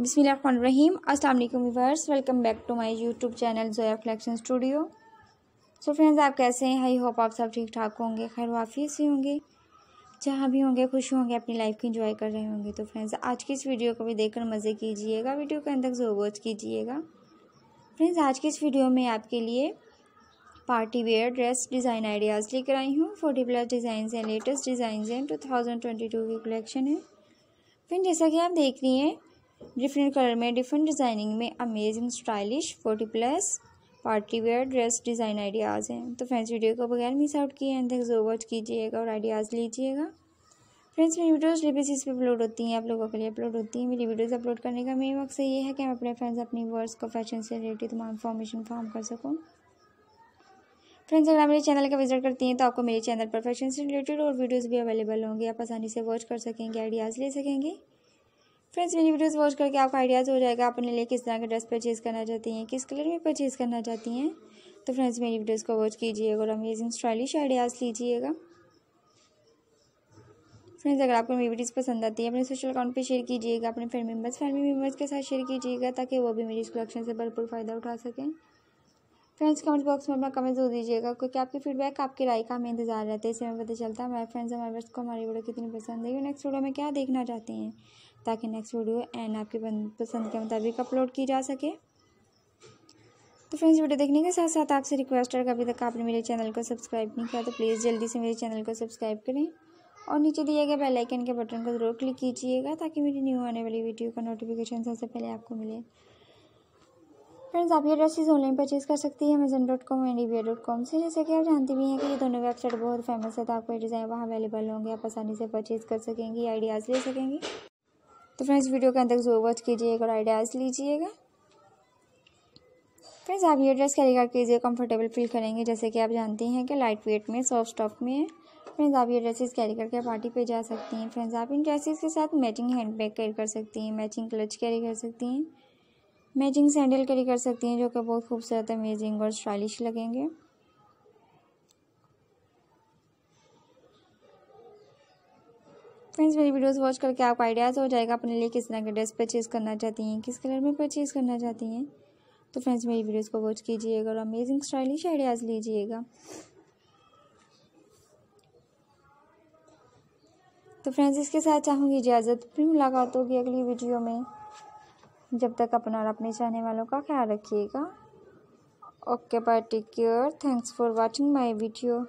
बिसमीम अल्लाम viewers welcome back to my YouTube channel Zoya collection studio so friends आप कैसे हैं आई होप आप सब ठीक ठाक होंगे खैर वाफ़ी से होंगे जहाँ भी होंगे खुश होंगे अपनी लाइफ को इंजॉय कर रहे होंगे तो फ्रेंड्स आज की इस वीडियो को भी देखकर मज़े कीजिएगा वीडियो के अंदर जो वॉच कीजिएगा फ्रेंड्स आज की इस वीडियो में आपके लिए party wear dress design ideas लेकर आई हूँ फोर्टी प्लस डिज़ाइन हैं लेटेस्ट डिज़ाइन हैं टू थाउजेंड ट्वेंटी टू की कलेक्शन है फ्रेंड जैसा कि आप देख रही हैं डिफरेंट कलर में डिफरेंट डिज़ाइनिंग में amazing stylish forty plus party wear dress design ideas हैं तो फ्रेंड्स वीडियो को बगैर मिस आउट किए एंड थैंक जो वॉच कीजिएगा और आइडियाज़ लीजिएगा फ्रेंड्स मेरी वीडियोज़ डेली बेसिस अपलोड होती हैं आप लोगों के लिए अपलोड होती हैं मेरी वीडियोज़ अपलोड करने का मेरे मकसद ये है कि मैं अपने फ्रेंड्स अपनी वर्ड्स को फैशन से रिलेटेड तमाम इन्फॉर्मेशन फॉर्म कर सकूँ फ्रेंड्स अगर आप मेरे चैनल का विजिट करती हैं तो आपको मेरे चैनल पर फैशन से रिलेटेड और वीडियोज़ भी अवेलेबल होंगे आप आसानी से वॉच कर सकेंगे आइडियाज़ ले सकेंगे फ्रेंड्स मेरी वीडियोस वॉच करके आपका आइडियाज़ हो जाएगा अपने लिए किस तरह का ड्रेस परचेज़ करना चाहती हैं किस कलर में परचेज़ करना चाहती हैं तो फ्रेंड्स मेरी वीडियोस को वॉच कीजिएगा और अमेजिंग स्टाइलिश आइडियाज़ लीजिएगा फ्रेंड्स अगर आपको मेरी वीडियोज़ पसंद आती है अपने सोशल अकाउंट पर शेयर कीजिएगा अपने फ्रेंड मेम्बर्स फैमिली मेम्बर्स के साथ शेयर कीजिएगा ताकि वो भी मेरी इस कलेक्शन से भरपूर फ़ायदा उठा सकें फ्रेंड्स कमेंट बॉक्स में अपना कमेंट जरूर दीजिएगा क्योंकि आपकी फीडबैक आपकी राय का हमें इंतजार रहता है इससे हमें पता चलता है हमारे फ्रेंड्स हमारे बच्चों को हमारी वीडियो कितनी पसंद है नेक्स्ट वीडियो में क्या देखना चाहते हैं ताकि नेक्स्ट वीडियो एंड आपकी पसंद के मुताबिक अपलोड की जा सके तो फ्रेंड्स वीडियो देखने के साथ साथ आपसे रिक्वेस्ट है अभी तक आपने मेरे चैनल को सब्सक्राइब नहीं किया तो प्लीज़ जल्दी से मेरे चैनल को सब्सक्राइब करें और नीचे दिए गए बेल आइकन के बटन को ज़रूर क्लिक कीजिएगा ताकि मेरी न्यू आने वाली वीडियो का नोटिफिकेशन सबसे पहले आपको मिले फ्रेंड्स आप ये ड्रेसेस ऑनलाइन परचेज कर सकती है Amazon dot com and V dot com से जैसे कि आप जानती भी हैं कि ये दोनों वेबसाइट बहुत फेमस है तो आपको ये डिज़ाइन वहाँ अवेलेबल होंगे आप आसानी से परचेज कर सकेंगी आइडियाज़ ले सकेंगी तो फ्रेंड्स वीडियो के अंदर जो जरूर वॉच कीजिएगा और आइडियाज़ लीजिएगा फ्रेंड्स आप ये ड्रेस कैरी कर कीजिए कम्फर्टेबल फील करेंगे जैसे कि आप जानती हैं कि लाइट वेट में सॉफ्ट स्टॉफ में है फ्रेंड्स आप ये ड्रेसेस कैरी करके पार्टी पे जा सकती हैं फ्रेंड्स आप इन ड्रेसेस के साथ मैचिंग हैंड बैग कैरी कर सकती हैं मैचिंग क्लच कैरी कर सकती हैं मैचिंग सैंडल कैरी कर सकती हैं जो कि बहुत खूबसूरत अमेजिंग और स्टाइलिश लगेंगे फ्रेंड्स मेरी वीडियोस वॉच करके आपको आइडियाज़ हो जाएगा अपने लिए किस तरह के ड्रेस परचेज़ करना चाहती हैं किस कलर में परचेज़ करना चाहती हैं तो फ्रेंड्स मेरी वीडियोस को वॉच कीजिएगा और अमेजिंग स्टाइलिश आइडियाज़ लीजिएगा तो फ्रेंड्स इसके साथ चाहूँगी इजाज़त फिर मुलाकात होगी अगली वीडियो में जब तक अपना और अपने चाहने वालों का ख्याल रखिएगा okay bye take care thanks for watching my video